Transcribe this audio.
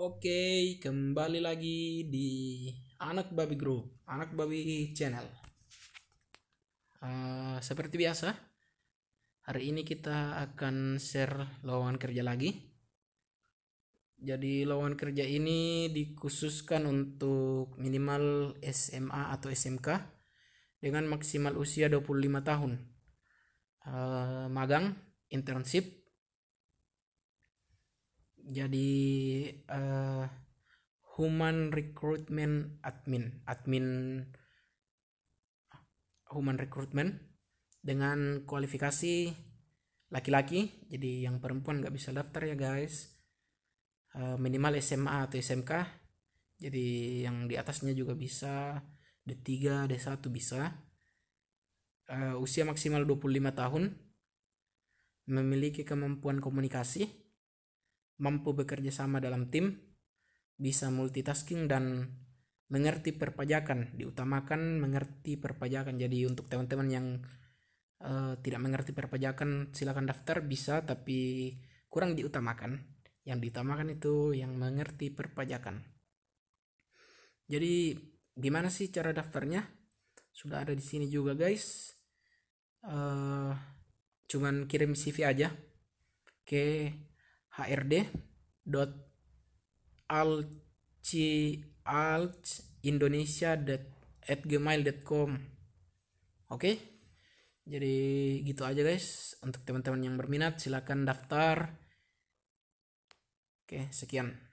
Oke, kembali lagi di Anak Babi Group, Anak Babi Channel. Uh, seperti biasa, hari ini kita akan share lowongan kerja lagi. Jadi lowongan kerja ini dikhususkan untuk minimal SMA atau SMK dengan maksimal usia 25 tahun. Uh, magang, internship, jadi uh, human recruitment admin admin human recruitment dengan kualifikasi laki-laki jadi yang perempuan nggak bisa daftar ya guys uh, minimal SMA atau SMK jadi yang di atasnya juga bisa D3 D1 bisa uh, usia maksimal 25 tahun memiliki kemampuan komunikasi mampu bekerja sama dalam tim, bisa multitasking dan mengerti perpajakan, diutamakan mengerti perpajakan. Jadi untuk teman-teman yang uh, tidak mengerti perpajakan silakan daftar bisa tapi kurang diutamakan. Yang diutamakan itu yang mengerti perpajakan. Jadi gimana sih cara daftarnya? Sudah ada di sini juga guys. Uh, cuman kirim CV aja ke HRD dot Indonesia com oke jadi gitu aja guys untuk teman-teman yang berminat silahkan daftar oke sekian